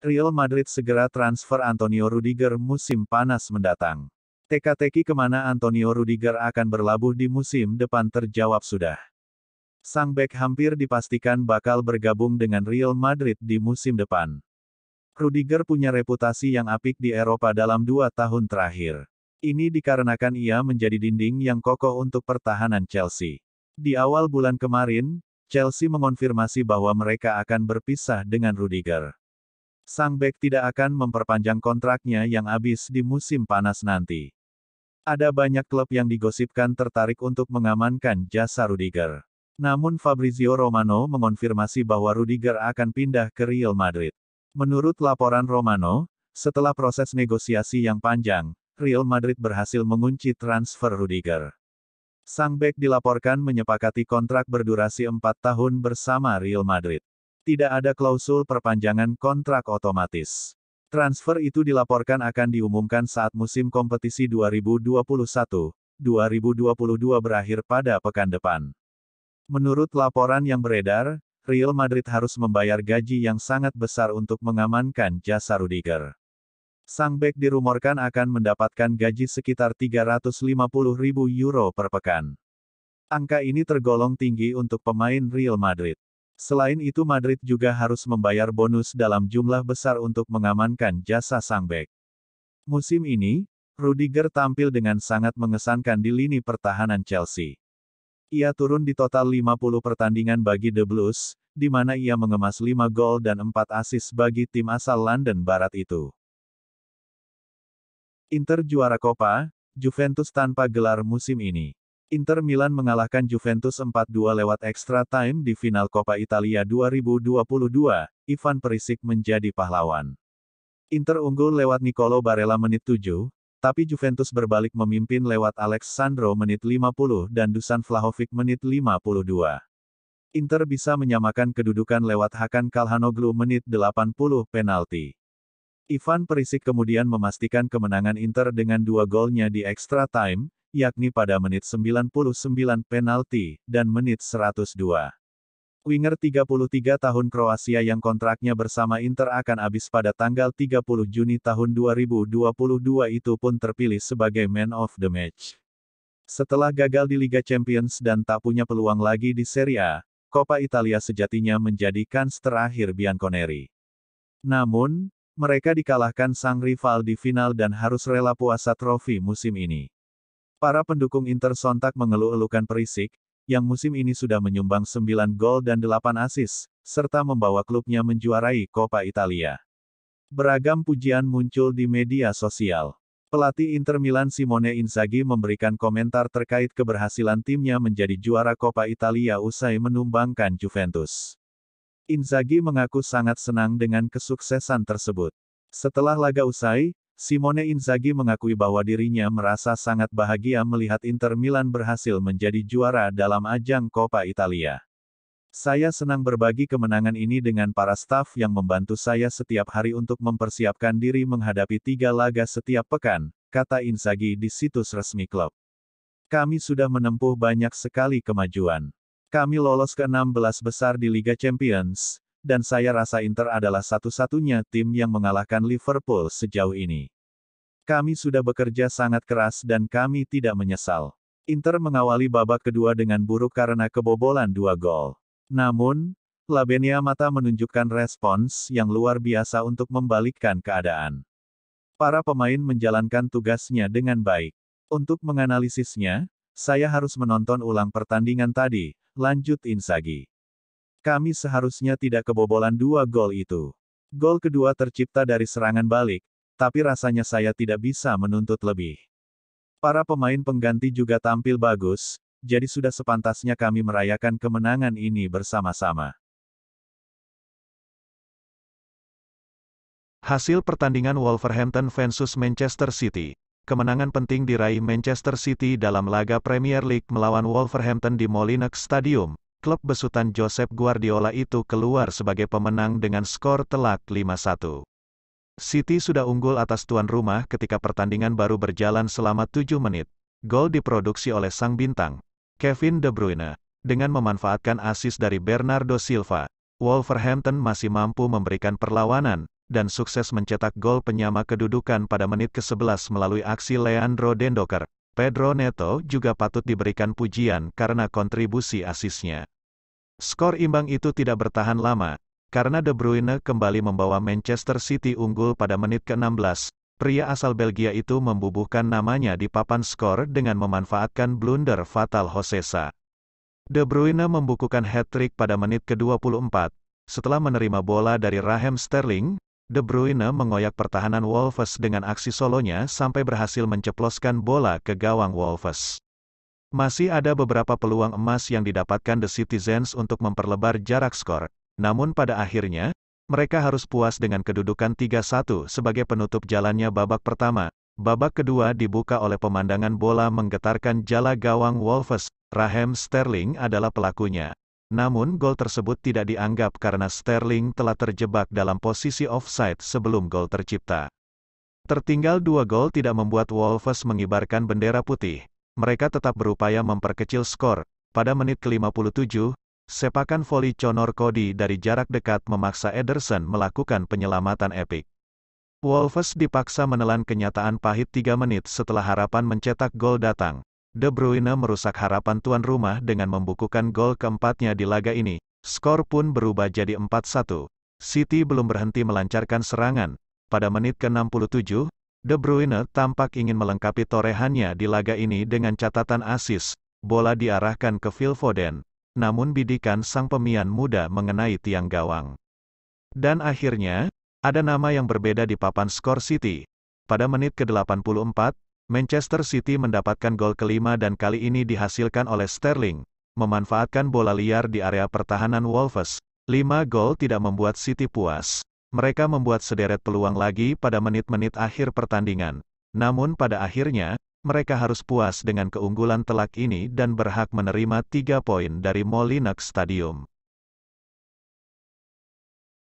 Real Madrid segera transfer Antonio Rudiger musim panas mendatang. Teka-teki kemana Antonio Rudiger akan berlabuh di musim depan terjawab sudah. Sang bek hampir dipastikan bakal bergabung dengan Real Madrid di musim depan. Rudiger punya reputasi yang apik di Eropa dalam dua tahun terakhir. Ini dikarenakan ia menjadi dinding yang kokoh untuk pertahanan Chelsea. Di awal bulan kemarin, Chelsea mengonfirmasi bahwa mereka akan berpisah dengan Rudiger sang bek tidak akan memperpanjang kontraknya yang habis di musim panas nanti. Ada banyak klub yang digosipkan tertarik untuk mengamankan jasa Rudiger. Namun Fabrizio Romano mengonfirmasi bahwa Rudiger akan pindah ke Real Madrid. Menurut laporan Romano, setelah proses negosiasi yang panjang, Real Madrid berhasil mengunci transfer Rudiger. Sang bek dilaporkan menyepakati kontrak berdurasi empat tahun bersama Real Madrid. Tidak ada klausul perpanjangan kontrak otomatis. Transfer itu dilaporkan akan diumumkan saat musim kompetisi 2021-2022 berakhir pada pekan depan. Menurut laporan yang beredar, Real Madrid harus membayar gaji yang sangat besar untuk mengamankan jasa Rudiger. Sang bek dirumorkan akan mendapatkan gaji sekitar 350 ribu euro per pekan. Angka ini tergolong tinggi untuk pemain Real Madrid. Selain itu Madrid juga harus membayar bonus dalam jumlah besar untuk mengamankan jasa sang bek. Musim ini, Rudiger tampil dengan sangat mengesankan di lini pertahanan Chelsea. Ia turun di total 50 pertandingan bagi The Blues, di mana ia mengemas 5 gol dan 4 asis bagi tim asal London Barat itu. Inter juara Copa, Juventus tanpa gelar musim ini. Inter Milan mengalahkan Juventus 4-2 lewat extra time di final Coppa Italia 2022, Ivan Perisic menjadi pahlawan. Inter unggul lewat Nicolo Barella menit 7, tapi Juventus berbalik memimpin lewat Alex menit 50 dan Dusan Vlahovic menit 52. Inter bisa menyamakan kedudukan lewat Hakan Kalhanoglu menit 80 penalti. Ivan Perisic kemudian memastikan kemenangan Inter dengan dua golnya di extra time, yakni pada menit 99 penalti, dan menit 102. Winger 33 tahun Kroasia yang kontraknya bersama Inter akan habis pada tanggal 30 Juni tahun 2022 itu pun terpilih sebagai Man of the Match. Setelah gagal di Liga Champions dan tak punya peluang lagi di Serie A, Coppa Italia sejatinya menjadi kans terakhir Bianconeri. Namun, mereka dikalahkan sang rival di final dan harus rela puasa trofi musim ini. Para pendukung Inter sontak mengeluh-elukan Perisik, yang musim ini sudah menyumbang 9 gol dan 8 asis, serta membawa klubnya menjuarai Coppa Italia. Beragam pujian muncul di media sosial. Pelatih Inter Milan Simone Inzaghi memberikan komentar terkait keberhasilan timnya menjadi juara Coppa Italia usai menumbangkan Juventus. Inzaghi mengaku sangat senang dengan kesuksesan tersebut. Setelah laga usai, Simone Inzaghi mengakui bahwa dirinya merasa sangat bahagia melihat Inter Milan berhasil menjadi juara dalam ajang Coppa Italia. Saya senang berbagi kemenangan ini dengan para staf yang membantu saya setiap hari untuk mempersiapkan diri menghadapi tiga laga setiap pekan, kata Inzaghi di situs resmi klub. Kami sudah menempuh banyak sekali kemajuan. Kami lolos ke 16 besar di Liga Champions, dan saya rasa Inter adalah satu-satunya tim yang mengalahkan Liverpool sejauh ini. Kami sudah bekerja sangat keras dan kami tidak menyesal. Inter mengawali babak kedua dengan buruk karena kebobolan dua gol. Namun, Labenia Mata menunjukkan respons yang luar biasa untuk membalikkan keadaan. Para pemain menjalankan tugasnya dengan baik. Untuk menganalisisnya, saya harus menonton ulang pertandingan tadi, lanjut Insagi. Kami seharusnya tidak kebobolan dua gol itu. Gol kedua tercipta dari serangan balik, tapi rasanya saya tidak bisa menuntut lebih. Para pemain pengganti juga tampil bagus, jadi sudah sepantasnya kami merayakan kemenangan ini bersama-sama. Hasil pertandingan Wolverhampton vs Manchester City kemenangan penting diraih Manchester City dalam laga Premier League melawan Wolverhampton di Molineux Stadium. Klub besutan Josep Guardiola itu keluar sebagai pemenang dengan skor telak 5-1. City sudah unggul atas tuan rumah ketika pertandingan baru berjalan selama 7 menit. Gol diproduksi oleh sang bintang, Kevin De Bruyne, dengan memanfaatkan asis dari Bernardo Silva. Wolverhampton masih mampu memberikan perlawanan, dan sukses mencetak gol penyama kedudukan pada menit ke-11 melalui aksi Leandro Dendoker. Pedro Neto juga patut diberikan pujian karena kontribusi asisnya. Skor imbang itu tidak bertahan lama, karena De Bruyne kembali membawa Manchester City unggul pada menit ke-16. Pria asal Belgia itu membubuhkan namanya di papan skor dengan memanfaatkan blunder fatal Hosesa. De Bruyne membukukan hat-trick pada menit ke-24. Setelah menerima bola dari Raheem Sterling, De Bruyne mengoyak pertahanan Wolves dengan aksi solonya sampai berhasil menceploskan bola ke gawang Wolves. Masih ada beberapa peluang emas yang didapatkan The Citizens untuk memperlebar jarak skor, namun pada akhirnya, mereka harus puas dengan kedudukan 3-1 sebagai penutup jalannya babak pertama. Babak kedua dibuka oleh pemandangan bola menggetarkan jala gawang Wolves, Raheem Sterling adalah pelakunya. Namun gol tersebut tidak dianggap karena Sterling telah terjebak dalam posisi offside sebelum gol tercipta. Tertinggal dua gol tidak membuat Wolves mengibarkan bendera putih. Mereka tetap berupaya memperkecil skor. Pada menit ke-57, sepakan voli Conor Cody dari jarak dekat memaksa Ederson melakukan penyelamatan epik. Wolves dipaksa menelan kenyataan pahit tiga menit setelah harapan mencetak gol datang. De Bruyne merusak harapan tuan rumah dengan membukukan gol keempatnya di laga ini. Skor pun berubah jadi 4-1. City belum berhenti melancarkan serangan. Pada menit ke-67, De Bruyne tampak ingin melengkapi torehannya di laga ini dengan catatan asis. Bola diarahkan ke Phil Foden. Namun bidikan sang pemian muda mengenai tiang gawang. Dan akhirnya, ada nama yang berbeda di papan skor City. Pada menit ke-84, Manchester City mendapatkan gol kelima dan kali ini dihasilkan oleh Sterling, memanfaatkan bola liar di area pertahanan Wolves. 5 gol tidak membuat City puas. Mereka membuat sederet peluang lagi pada menit-menit akhir pertandingan. Namun pada akhirnya, mereka harus puas dengan keunggulan telak ini dan berhak menerima tiga poin dari Molinex Stadium.